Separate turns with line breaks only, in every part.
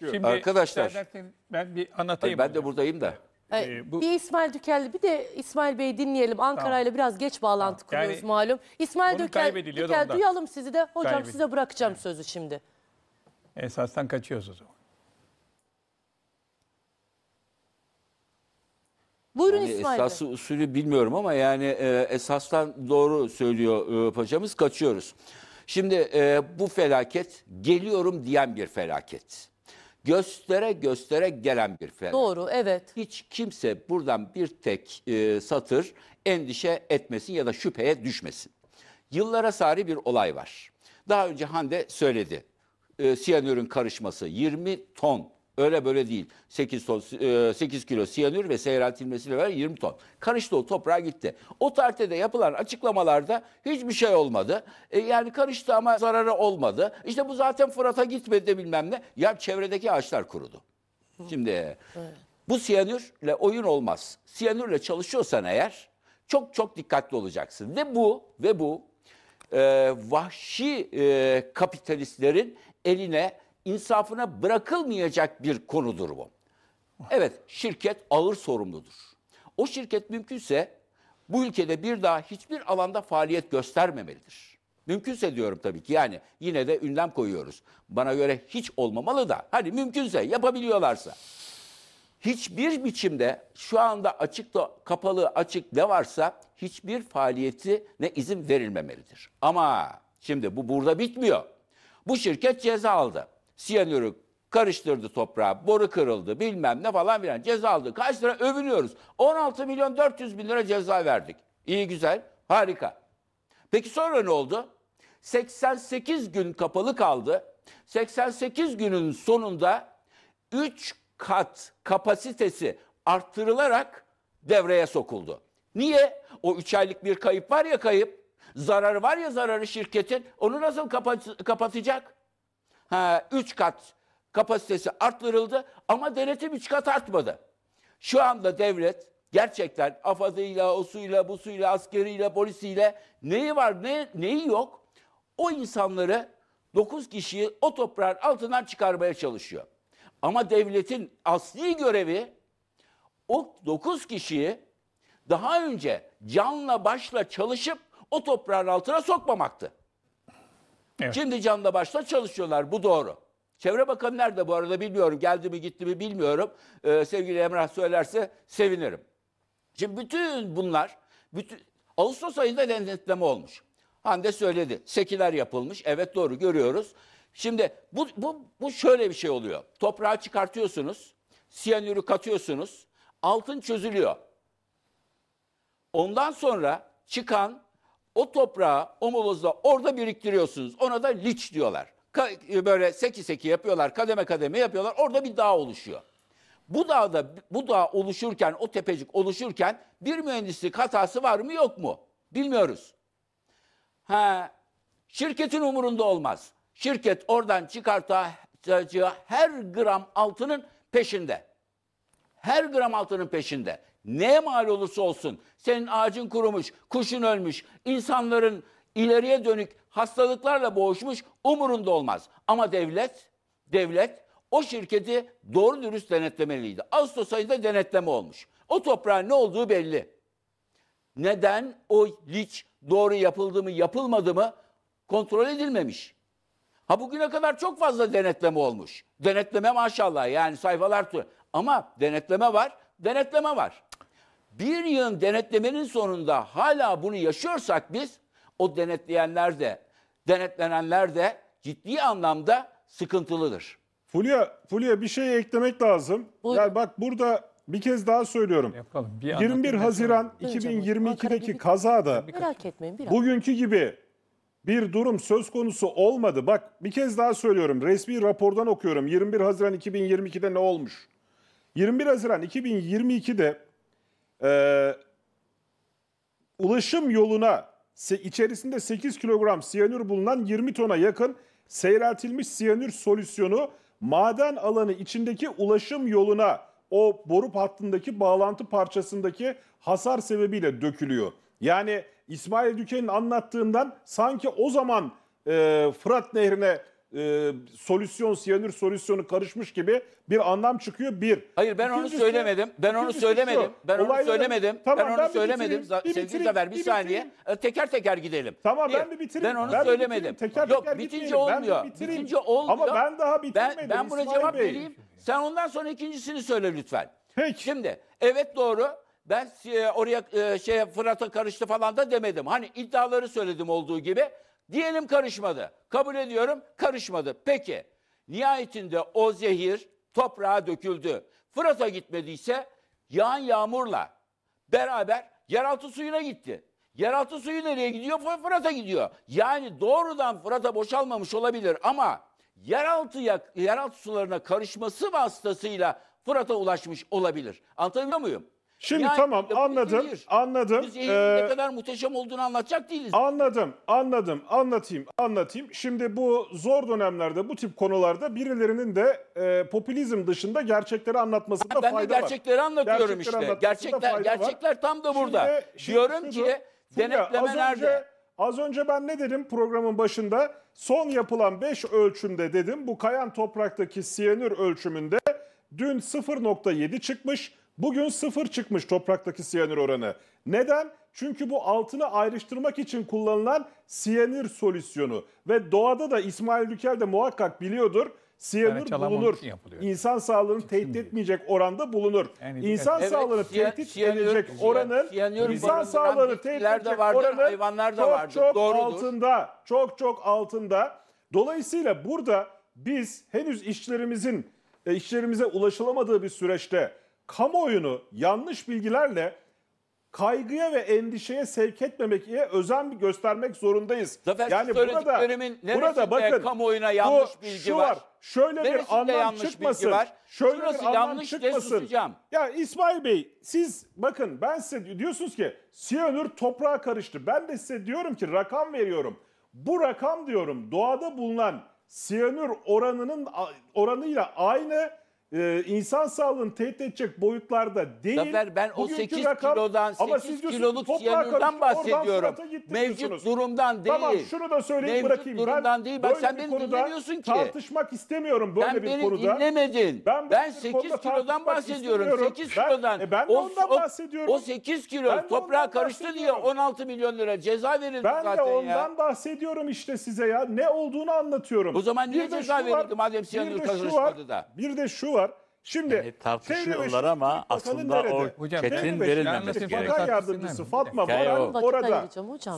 Şimdi Arkadaşlar. Ben bir anlatayım. Ben de buradayım da. Ee, bu- bir
İsmail Dükelli bir de İsmail Bey'i dinleyelim. Ankara'yla biraz geç bağlantı Tamam. kuruyoruz Yani malum. İsmail Dükel, Dükel duyalım sizi de. Hocam Kaybediliyor. size bırakacağım sözü şimdi.
Esastan kaçıyoruz o zaman.
Buyurun Yani İsmail Bey. esası
usulü bilmiyorum ama yani e, esastan doğru söylüyor e, hocamız kaçıyoruz. Şimdi e, bu felaket geliyorum diyen bir felaket göstere göstere gelen bir Fener. Doğru, evet. Hiç kimse buradan bir tek e, satır endişe etmesin ya da şüpheye düşmesin. Yıllara sari bir olay var. Daha önce Hande söyledi. E, siyanürün karışması 20 ton Öyle böyle değil. 8, ton, 8 e, kilo siyanür ve seyreltilmesiyle beraber 20 ton. Karıştı o toprağa gitti. O tarihte de yapılan açıklamalarda hiçbir şey olmadı. E, yani karıştı ama zararı olmadı. İşte bu zaten Fırat'a gitmedi de bilmem ne. Ya çevredeki ağaçlar kurudu. Şimdi bu siyanürle oyun olmaz. Siyanürle çalışıyorsan eğer çok çok dikkatli olacaksın. Ve bu ve bu e, vahşi e, kapitalistlerin eline insafına bırakılmayacak bir konudur bu. Evet, şirket ağır sorumludur. O şirket mümkünse bu ülkede bir daha hiçbir alanda faaliyet göstermemelidir. Mümkünse diyorum tabii ki yani yine de ünlem koyuyoruz. Bana göre hiç olmamalı da hani mümkünse yapabiliyorlarsa. Hiçbir biçimde şu anda açık da kapalı açık ne varsa hiçbir faaliyeti ne izin verilmemelidir. Ama şimdi bu burada bitmiyor. Bu şirket ceza aldı siyanürü karıştırdı toprağa, boru kırıldı bilmem ne falan filan ceza aldı. Kaç lira övünüyoruz. 16 milyon 400 bin lira ceza verdik. İyi güzel, harika. Peki sonra ne oldu? 88 gün kapalı kaldı. 88 günün sonunda 3 kat kapasitesi arttırılarak devreye sokuldu. Niye? O 3 aylık bir kayıp var ya kayıp, zararı var ya zararı şirketin, onu nasıl kapat- kapatacak? Ha, üç kat kapasitesi arttırıldı ama denetim üç kat artmadı. Şu anda devlet gerçekten afadıyla, o suyla, bu suyla, askeriyle, polisiyle neyi var, ne, neyi yok o insanları 9 kişiyi o toprağın altından çıkarmaya çalışıyor. Ama devletin asli görevi o 9 kişiyi daha önce canla başla çalışıp o toprağın altına sokmamaktı. Evet. Şimdi canla başla çalışıyorlar. Bu doğru. Çevre Bakanı nerede bu arada bilmiyorum. Geldi mi gitti mi bilmiyorum. Ee, sevgili Emrah söylerse sevinirim. Şimdi bütün bunlar bütün Ağustos ayında denetleme olmuş. Hande söyledi. Sekiler yapılmış. Evet doğru görüyoruz. Şimdi bu, bu, bu şöyle bir şey oluyor. Toprağı çıkartıyorsunuz. Siyanürü katıyorsunuz. Altın çözülüyor. Ondan sonra çıkan o toprağı o omuzla orada biriktiriyorsunuz. Ona da liç diyorlar. Ka- e, böyle seki seki yapıyorlar, kademe kademe yapıyorlar. Orada bir dağ oluşuyor. Bu dağda bu dağ oluşurken, o tepecik oluşurken bir mühendislik hatası var mı yok mu? Bilmiyoruz. Ha, şirketin umurunda olmaz. Şirket oradan çıkartacağı her gram altının peşinde. Her gram altının peşinde neye mal olursa olsun senin ağacın kurumuş, kuşun ölmüş, insanların ileriye dönük hastalıklarla boğuşmuş umurunda olmaz. Ama devlet, devlet o şirketi doğru dürüst denetlemeliydi. Ağustos ayında denetleme olmuş. O toprağın ne olduğu belli. Neden o liç doğru yapıldı mı yapılmadı mı kontrol edilmemiş. Ha bugüne kadar çok fazla denetleme olmuş. Denetleme maşallah yani sayfalar tu. Ama denetleme var, denetleme var bir yıl denetlemenin sonunda hala bunu yaşıyorsak biz o denetleyenler de denetlenenler de ciddi anlamda sıkıntılıdır.
Fulya, Fulya bir şey eklemek lazım. Buyurun. Yani bak burada bir kez daha söylüyorum. Yapalım. Bir 21 Haziran Duyacağım. 2022'deki kazada
Merak etmeyin biraz.
bugünkü gibi bir durum söz konusu olmadı. Bak bir kez daha söylüyorum. Resmi rapordan okuyorum. 21 Haziran 2022'de ne olmuş? 21 Haziran 2022'de e, ulaşım yoluna içerisinde 8 kilogram siyanür bulunan 20 tona yakın seyreltilmiş siyanür solüsyonu maden alanı içindeki ulaşım yoluna o boru hattındaki bağlantı parçasındaki hasar sebebiyle dökülüyor. Yani İsmail Düke'nin anlattığından sanki o zaman e, Fırat Nehri'ne e, solüsyon, siyanür solüsyonu karışmış gibi bir anlam çıkıyor. Bir. Hayır ben İkincisi, onu söylemedim. Ben onu söylemedim. Şu, ben onu söylemedim. Tamam, ben onu ben söylemedim. Sevgili Zafer bir, bir saniye. Bitireyim.
E, teker teker gidelim. Tamam Değil. ben bir bitireyim. Ben onu ben söylemedim. Teker Yok teker bitince gitmeyelim. olmuyor. bitince olmuyor. Ama ben daha bitirmedim. Ben, ben buna cevap Bey. vereyim. Sen ondan sonra ikincisini söyle lütfen. Peki. Şimdi evet doğru. Ben e, oraya şey Fırat'a karıştı falan da demedim. Hani iddiaları söyledim olduğu gibi. Diyelim karışmadı. Kabul ediyorum karışmadı. Peki nihayetinde o zehir toprağa döküldü. Fırat'a gitmediyse yağan yağmurla beraber yeraltı suyuna gitti. Yeraltı suyu nereye gidiyor? Fırat'a gidiyor. Yani doğrudan Fırat'a boşalmamış olabilir ama yeraltı, yeraltı sularına karışması vasıtasıyla Fırat'a ulaşmış olabilir. Anlatabiliyor muyum?
Şimdi Yani tamam anladım, anladım. Biz Ee, ne kadar muhteşem olduğunu anlatacak değiliz. Anladım, anladım, anlatayım, anlatayım. Şimdi bu zor dönemlerde, bu tip konularda birilerinin de e, popülizm dışında gerçekleri anlatmasında ben de fayda var. gerçekleri anlatıyorum Gerçekleri işte. Gerçekler gerçekler tam da burada. Şimdi- şimdi Diyorum şudur, ki Fulya, denetleme az önce, Az önce ben ne dedim programın başında? Son yapılan 5 ölçümde dedim bu kayan topraktaki siyanür ölçümünde dün 0.7 çıkmış. Bugün sıfır çıkmış topraktaki siyanür oranı. Neden? Çünkü bu altını ayrıştırmak için kullanılan siyanür solüsyonu. Ve doğada da İsmail Dükel de muhakkak biliyordur. Siyanür Yani bulunur. İnsan sağlığını tehdit diyor. etmeyecek oranda bulunur. Yani dikkat- İnsan Evet, sağlığını siya- tehdit siyanür- edecek oranın, siyanür insan barındıran sağlığını tehdit edecek vardır, oranın hayvanlar da çok vardır. çok Doğrudur. altında. Çok çok altında. Dolayısıyla burada biz henüz işçilerimizin e, işlerimize ulaşılamadığı bir süreçte kamuoyunu yanlış bilgilerle kaygıya ve endişeye sevk etmemek etmemeye özen göstermek zorundayız. Zafer yani burada burada bakın kamuoyuna yanlış bu, bilgi şu var. Şöyle neresinde bir anlam çıkmasın. Var? Şöyle Şurası bir anlam çıkmasın. Ya İsmail Bey siz bakın ben size diyorsunuz ki siyanür toprağa karıştı. Ben de size diyorum ki rakam veriyorum. Bu rakam diyorum doğada bulunan siyanür oranının oranıyla aynı e, insan sağlığını tehdit edecek boyutlarda değil. Zafer ben o 8 rakam, kilodan 8 kiloluk siyanürden bahsediyorum. Mevcut durumdan değil. Tamam şunu da söyleyeyim. Mevcut bırakayım. Mevcut durumdan ben değil. Bak sen beni dinlemiyorsun ki. Tartışmak istemiyorum böyle ben bir beni dinlemedin. Ben, ben 8 kilodan bahsediyorum. 8 kilodan. e ben de o, bahsediyorum. O 8
kilo toprağa karıştı diye 16 milyon lira ceza verildi ben zaten ya. Ben de ondan ya.
bahsediyorum işte size ya. Ne olduğunu anlatıyorum. O zaman niye ceza verildi madem siyanür karışmadı da? Bir de şu var. Şimdi yani tartışıyorlar ama aslında nerede? o Hocam, çetin verilmemesi yani Bakan yardımcısı Fatma Baran orada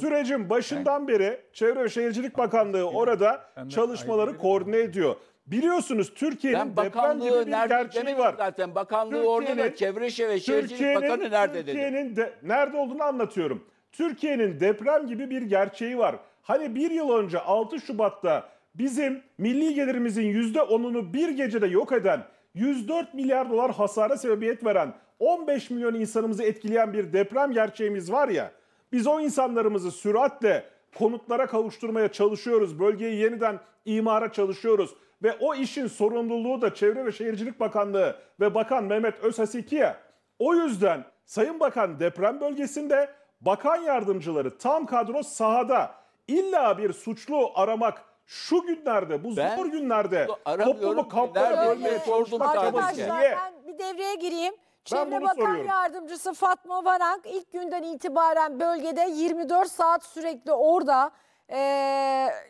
sürecin başından beri Çevre ve Şehircilik Bakanlığı orada çalışmaları koordine ediyor. Biliyorsunuz Türkiye'nin deprem gibi bir gerçeği var.
Zaten bakanlığı orada da Çevre ve Şehircilik Bakanı nerede dedi?
Türkiye'nin de, nerede olduğunu anlatıyorum. Türkiye'nin deprem gibi bir gerçeği var. Hani bir yıl önce 6 Şubat'ta bizim milli gelirimizin %10'unu bir gecede yok eden 104 milyar dolar hasara sebebiyet veren 15 milyon insanımızı etkileyen bir deprem gerçeğimiz var ya biz o insanlarımızı süratle konutlara kavuşturmaya çalışıyoruz. Bölgeyi yeniden imara çalışıyoruz ve o işin sorumluluğu da Çevre ve Şehircilik Bakanlığı ve Bakan Mehmet Özhasiki'ye. O yüzden Sayın Bakan deprem bölgesinde bakan yardımcıları tam kadro sahada illa bir suçlu aramak şu günlerde, bu ben, zor günlerde toplumu kaplara bölmeye çalışmak çabası niye? Ben
bir devreye gireyim. Çevre ben Bakan soruyorum. Yardımcısı Fatma Varank ilk günden itibaren bölgede 24 saat sürekli orada ee,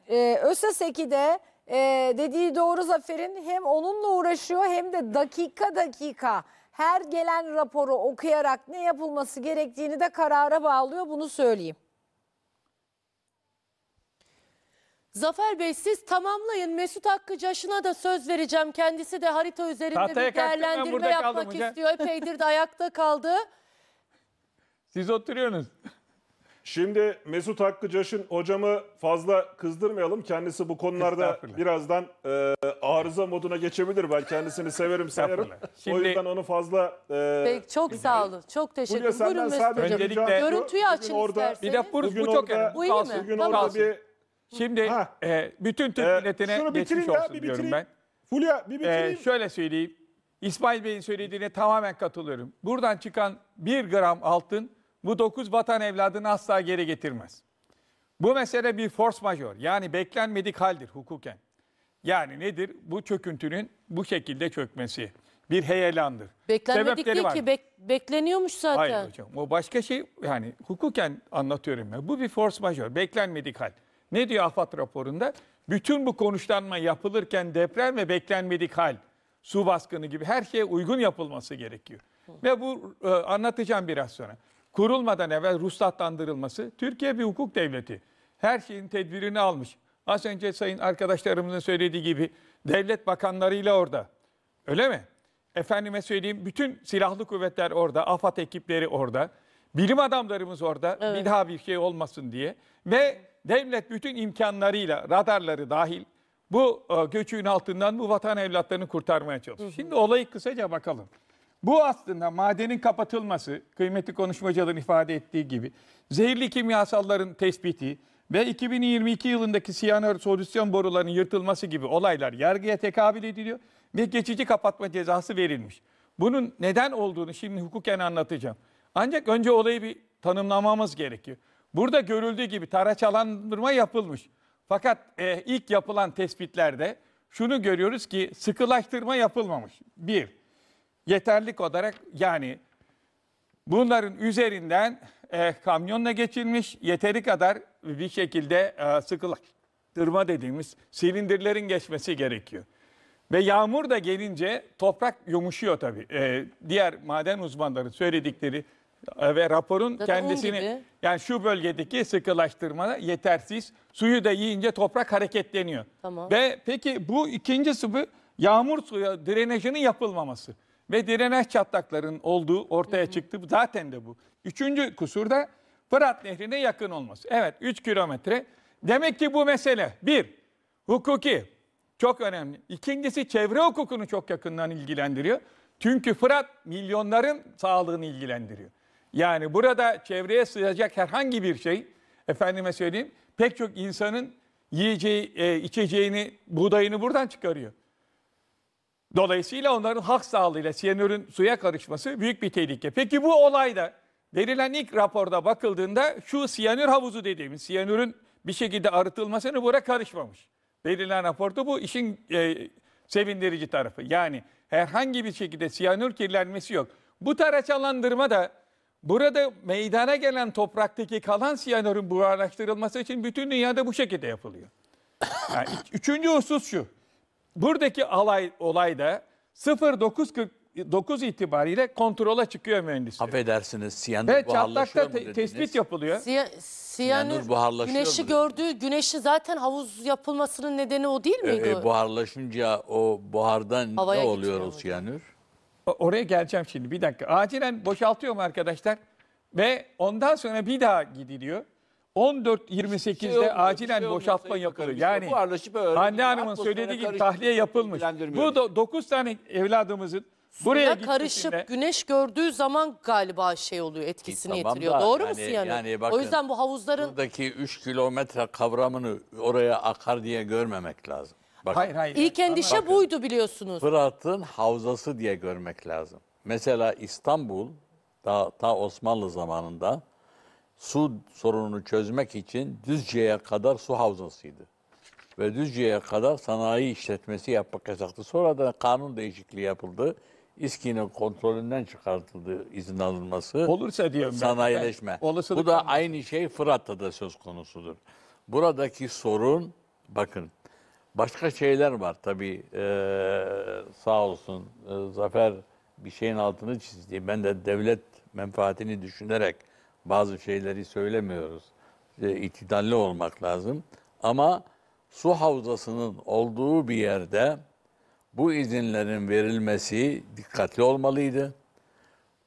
e, e, de e, dediği doğru Zafer'in hem onunla uğraşıyor hem de dakika dakika her gelen raporu okuyarak ne yapılması gerektiğini de karara bağlıyor bunu söyleyeyim. Zafer Bey siz tamamlayın. Mesut Hakkıcaş'ına da söz vereceğim. Kendisi de harita üzerinde Tahtaya bir kalktım, değerlendirme yapmak istiyor. Epeydir de ayakta kaldı.
Siz oturuyorsunuz. Şimdi Mesut Hakkıcaş'ın hocamı fazla kızdırmayalım. Kendisi bu konularda birazdan e, arıza moduna geçebilir. Ben kendisini severim sayarım. Şimdi- O yüzden onu fazla... E,
Peki, çok sağ olun. Çok teşekkür ederim. senden Buyurun Mesut Hocam. ricam Görüntüyü açın orada- isterseniz. Bir de bu, bu Bugün orada- Bu iyi mi? Bugün orada Kalsın. bir
Şimdi e, bütün Türk Ee, milletine geçmiş olsun bir diyorum ben. Fulya bir Ee, şöyle söyleyeyim. İsmail Bey'in söylediğine tamamen katılıyorum. Buradan çıkan bir gram altın bu dokuz vatan evladını asla geri getirmez. Bu mesele bir force major yani beklenmedik haldir hukuken. Yani nedir? Bu çöküntünün bu şekilde çökmesi bir heyelandır. Beklenmedik Sebepleri değil var. ki.
Bek- bekleniyormuş zaten. Hayır hocam
o başka şey yani hukuken anlatıyorum ya. Bu bir force major beklenmedik hal. Ne diyor AFAD raporunda? Bütün bu konuşlanma yapılırken deprem ve beklenmedik hal, su baskını gibi her şeye uygun yapılması gerekiyor. Ve bu e, anlatacağım biraz sonra. Kurulmadan evvel ruhsatlandırılması, Türkiye bir hukuk devleti. Her şeyin tedbirini almış. Az önce sayın arkadaşlarımızın söylediği gibi devlet bakanlarıyla orada. Öyle mi? Efendime söyleyeyim bütün silahlı kuvvetler orada, AFAD ekipleri orada. Bilim adamlarımız orada evet. bir daha bir şey olmasın diye. Ve devlet bütün imkanlarıyla, radarları dahil bu e, göçüğün altından bu vatan evlatlarını kurtarmaya çalışıyor. Şimdi olayı kısaca bakalım. Bu aslında madenin kapatılması, kıymetli konuşmacıların ifade ettiği gibi, zehirli kimyasalların tespiti ve 2022 yılındaki siyanür solüsyon borularının yırtılması gibi olaylar yargıya tekabül ediliyor ve geçici kapatma cezası verilmiş. Bunun neden olduğunu şimdi hukuken anlatacağım. Ancak önce olayı bir tanımlamamız gerekiyor. Burada görüldüğü gibi taraçalandırma yapılmış. Fakat e, ilk yapılan tespitlerde şunu görüyoruz ki sıkılaştırma yapılmamış. Bir, yeterlik olarak yani bunların üzerinden e, kamyonla geçilmiş yeteri kadar bir şekilde e, sıkılaştırma dediğimiz silindirlerin geçmesi gerekiyor. Ve yağmur da gelince toprak yumuşuyor tabii. E, diğer maden uzmanları söyledikleri ve raporun Zaten kendisini yani şu bölgedeki sıkılaştırma yetersiz. Suyu da yiyince toprak hareketleniyor. Tamam. Ve peki bu ikinci sıvı yağmur suyu drenajının yapılmaması ve drenaj çatlaklarının olduğu ortaya çıktı. Zaten de bu. Üçüncü kusur da Fırat Nehri'ne yakın olması. Evet 3 kilometre. Demek ki bu mesele bir hukuki çok önemli. İkincisi çevre hukukunu çok yakından ilgilendiriyor. Çünkü Fırat milyonların sağlığını ilgilendiriyor. Yani burada çevreye sıyacak herhangi bir şey, efendime söyleyeyim, pek çok insanın yiyeceği, e, içeceğini, buğdayını buradan çıkarıyor. Dolayısıyla onların hak sağlığıyla siyanürün suya karışması büyük bir tehlike. Peki bu olayda verilen ilk raporda bakıldığında şu siyanür havuzu dediğimiz siyanürün bir şekilde arıtılmasını buraya karışmamış. Verilen raporda bu işin e, sevindirici tarafı. Yani herhangi bir şekilde siyanür kirlenmesi yok. Bu taraçalandırma da Burada meydana gelen topraktaki kalan siyanürün buharlaştırılması için bütün dünyada bu şekilde yapılıyor. Yani üçüncü husus şu. Buradaki alay, olayda 0949 itibariyle kontrola çıkıyor mühendisler. Affedersiniz siyanür Ve buharlaşıyor çatlakta te- tespit
yapılıyor. Siya,
siyanür, Siyanür güneşi mu gördüğü, güneşi zaten havuz yapılmasının nedeni o değil e, e, miydi? E,
buharlaşınca o buhardan Havaya ne oluyor o siyanür?
Oraya geleceğim şimdi bir dakika. Acilen boşaltıyorum arkadaşlar. Ve ondan sonra bir daha gidiliyor. 14.28'de şey acilen şey boşaltma yapılır. Yani anne Hanım'ın söylediği gibi tahliye yapılmış. Bu da 9 tane evladımızın
Suya buraya karışıp
güneş gördüğü zaman galiba şey oluyor etkisini e, tamam yitiriyor. Doğru yani, mu yani? yani bakın, o yüzden bu havuzların...
Buradaki 3 kilometre kavramını oraya akar diye görmemek lazım. Bak, hayır hayır. İlk endişe bakın,
buydu biliyorsunuz.
Fırat'ın havzası diye görmek lazım. Mesela İstanbul daha ta Osmanlı zamanında su sorununu çözmek için Düzce'ye kadar su havzasıydı. Ve Düzce'ye kadar sanayi işletmesi yapmak yasaktı. Sonra da kanun değişikliği yapıldı. İSKİ'nin kontrolünden çıkartıldı izin alınması. Olursa diyorum Sanayileşme. Ben, Bu da aynı şey Fırat'ta da söz konusudur. Buradaki sorun bakın Başka şeyler var tabii e, sağ olsun e, Zafer bir şeyin altını çizdi. Ben de devlet menfaatini düşünerek bazı şeyleri söylemiyoruz. E, itidalli olmak lazım. Ama su havzasının olduğu bir yerde bu izinlerin verilmesi dikkatli olmalıydı.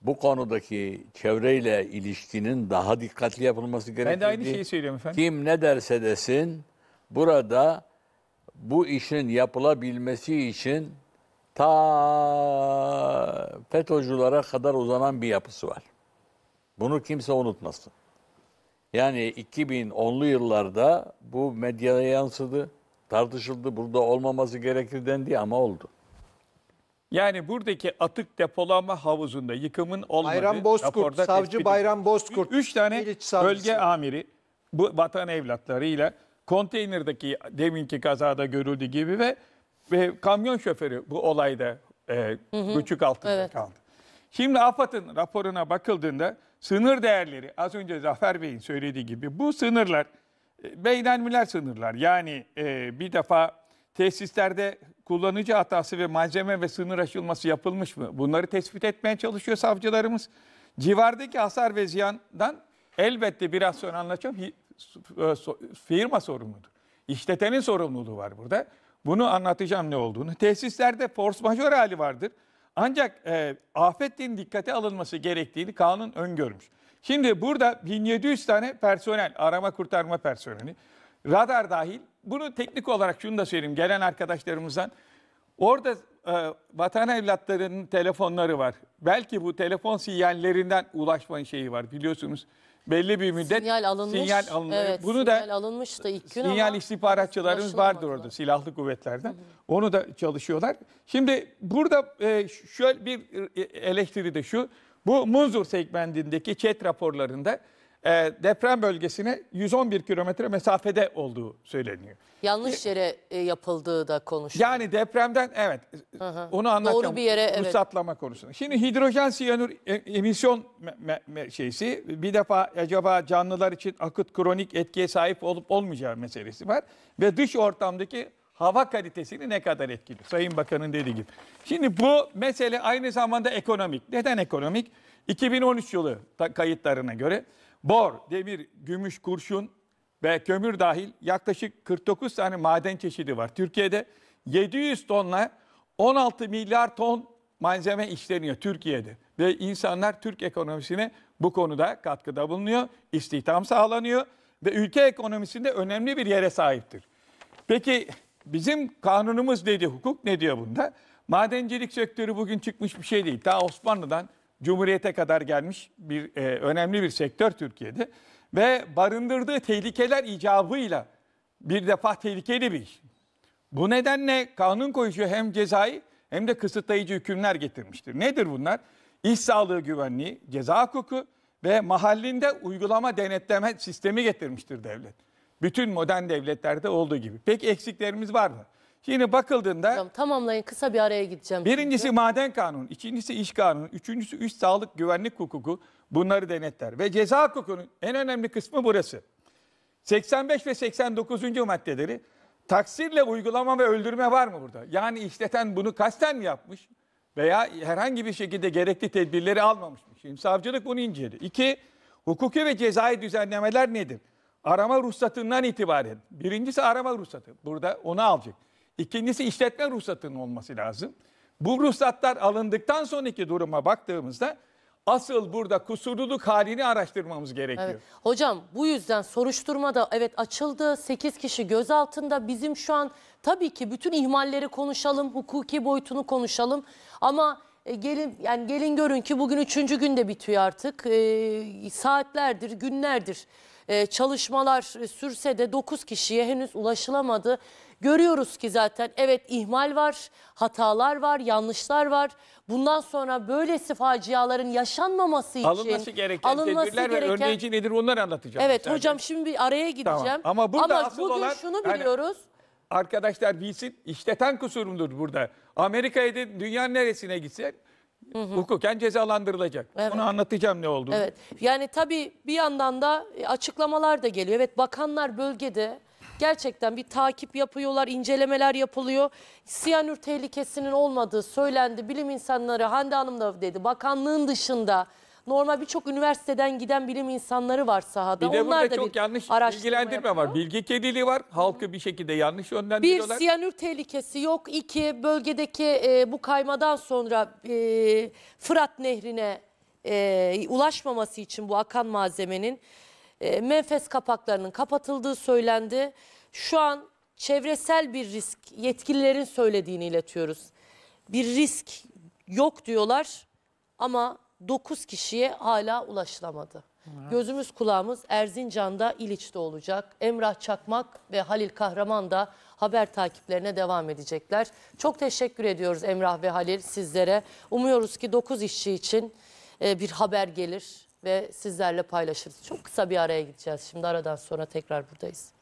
Bu konudaki çevreyle ilişkinin daha dikkatli yapılması gerektiğini. Ben de aynı şeyi söylüyorum efendim. Kim ne derse desin burada bu işin yapılabilmesi için ta FETÖ'cülere kadar uzanan bir yapısı var. Bunu kimse unutmasın. Yani 2010'lu yıllarda bu medyaya yansıdı, tartışıldı, burada olmaması gerekir dendi ama oldu.
Yani buradaki atık depolama havuzunda yıkımın olmadığı Bayram Bozkurt, savcı Bayram Bozkurt. Üç tane bölge amiri bu vatan evlatlarıyla konteynerdeki deminki kazada görüldüğü gibi ve, ve kamyon şoförü bu olayda e, küçük altında Evet. kaldı. Şimdi AFAD'ın raporuna bakıldığında sınır değerleri az önce Zafer Bey'in söylediği gibi bu sınırlar e, beynelmiler sınırlar. Yani e, bir defa tesislerde kullanıcı hatası ve malzeme ve sınır aşılması yapılmış mı? Bunları tespit etmeye çalışıyor savcılarımız. Civardaki hasar ve ziyandan elbette biraz sonra anlatacağım e, firma sorumludur. İşletenin sorumluluğu var burada. Bunu anlatacağım ne olduğunu. Tesislerde force majeure hali vardır. Ancak e, afetin dikkate alınması gerektiğini kanun öngörmüş. Şimdi burada 1700 tane personel, arama kurtarma personeli, radar dahil. Bunu teknik olarak şunu da söyleyeyim gelen arkadaşlarımızdan. Orada e, vatan evlatlarının telefonları var. Belki bu telefon sinyallerinden ulaşmanın şeyi var biliyorsunuz belli bir müddet sinyal alınmış. Sinyal alınmış Evet, Bunu sinyal da
alınmış da ilk gün sinyal ama
istihbaratçılarımız vardır orada silahlı kuvvetlerden. Hı hı. Onu da çalışıyorlar. Şimdi burada e, şöyle bir e, eleştiri de şu. Bu Munzur segmentindeki chat raporlarında e, deprem bölgesine 111 kilometre mesafede olduğu söyleniyor.
Yanlış e, yere e, yapıldığı da konuşuluyor.
Yani depremden evet
Hı hı. onu anlatacağım. Doğru bir yere, evet. Ruhsatlama
konusunda. Şimdi hidrojen siyanür e, emisyon me- me- şeysi bir defa acaba canlılar için akut kronik etkiye sahip olup olmayacağı meselesi var. Ve dış ortamdaki hava kalitesini ne kadar etkili? Sayın Bakan'ın dediği gibi. Şimdi bu mesele aynı zamanda ekonomik. Neden ekonomik? 2013 yılı kayıtlarına göre Bor, demir, gümüş, kurşun ve kömür dahil yaklaşık 49 tane maden çeşidi var. Türkiye'de 700 tonla 16 milyar ton malzeme işleniyor Türkiye'de. Ve insanlar Türk ekonomisine bu konuda katkıda bulunuyor, istihdam sağlanıyor ve ülke ekonomisinde önemli bir yere sahiptir. Peki bizim kanunumuz dedi hukuk ne diyor bunda? Madencilik sektörü bugün çıkmış bir şey değil. Daha Osmanlı'dan Cumhuriyete kadar gelmiş bir e, önemli bir sektör Türkiye'de ve barındırdığı tehlikeler icabıyla bir defa tehlikeli bir iş. Bu nedenle kanun koyucu hem cezai hem de kısıtlayıcı hükümler getirmiştir. Nedir bunlar? İş sağlığı güvenliği, ceza hukuku ve mahallinde uygulama denetleme sistemi getirmiştir devlet. Bütün modern devletlerde olduğu gibi. Peki eksiklerimiz var mı? Şimdi bakıldığında... Hocam,
tamamlayın kısa bir araya gideceğim. Birincisi
şimdi. maden kanunu, ikincisi iş kanunu, üçüncüsü üst sağlık güvenlik hukuku bunları denetler. Ve ceza hukukunun en önemli kısmı burası. 85 ve 89. maddeleri taksirle uygulama ve öldürme var mı burada? Yani işleten bunu kasten mi yapmış veya herhangi bir şekilde gerekli tedbirleri almamış mı? Şimdi savcılık bunu inceledi. İki, hukuki ve cezai düzenlemeler nedir? Arama ruhsatından itibaren. Birincisi arama ruhsatı. Burada onu alacak. İkincisi işletme ruhsatının olması lazım. Bu ruhsatlar alındıktan sonraki duruma baktığımızda asıl burada kusurluluk halini
araştırmamız gerekiyor. Evet. Hocam bu yüzden soruşturma da evet açıldı. 8 kişi gözaltında. Bizim şu an tabii ki bütün ihmalleri konuşalım, hukuki boyutunu konuşalım. Ama e, gelin yani gelin görün ki bugün üçüncü günde bitiyor artık. E, saatlerdir, günlerdir ee, çalışmalar e, sürse de 9 kişiye henüz ulaşılamadı. Görüyoruz ki zaten evet ihmal var, hatalar var, yanlışlar var. Bundan sonra böylesi faciaların yaşanmaması için alınması gereken alınması tedbirler gereken... ve önleyici
nedir onları anlatacağım. Evet sadece. hocam
şimdi bir araya gideceğim. Tamam. Ama burada Ama asıl bugün olan, şunu biliyoruz.
Yani arkadaşlar bilsin işleten kusurumdur burada. Amerika'ya dünyanın neresine gitsen
hı hı. hukuken
cezalandırılacak. Evet. Bunu anlatacağım ne olduğunu. Evet.
Yani tabii bir yandan da e, açıklamalar da geliyor. Evet bakanlar bölgede gerçekten bir takip yapıyorlar, incelemeler yapılıyor. Siyanür tehlikesinin olmadığı söylendi. Bilim insanları Hande Hanım da dedi bakanlığın dışında Normal birçok üniversiteden giden bilim insanları var sahada. Bir de Onlar burada da çok bir
yanlış bilgilendirme yapıyor. var. Bilgi kirliliği var. Halkı bir şekilde yanlış yönlendiriyorlar. Bir siyanür
tehlikesi yok. İki bölgedeki e, bu kaymadan sonra e, Fırat Nehri'ne e, ulaşmaması için bu akan malzemenin e, menfes kapaklarının kapatıldığı söylendi. Şu an çevresel bir risk yetkililerin söylediğini iletiyoruz. Bir risk yok diyorlar ama 9 kişiye hala ulaşılamadı. Gözümüz kulağımız Erzincan'da, İliç'te olacak. Emrah Çakmak ve Halil Kahraman da haber takiplerine devam edecekler. Çok teşekkür ediyoruz Emrah ve Halil sizlere. Umuyoruz ki 9 işçi için e, bir haber gelir ve sizlerle paylaşırız. Çok kısa bir araya gideceğiz. Şimdi aradan sonra tekrar buradayız.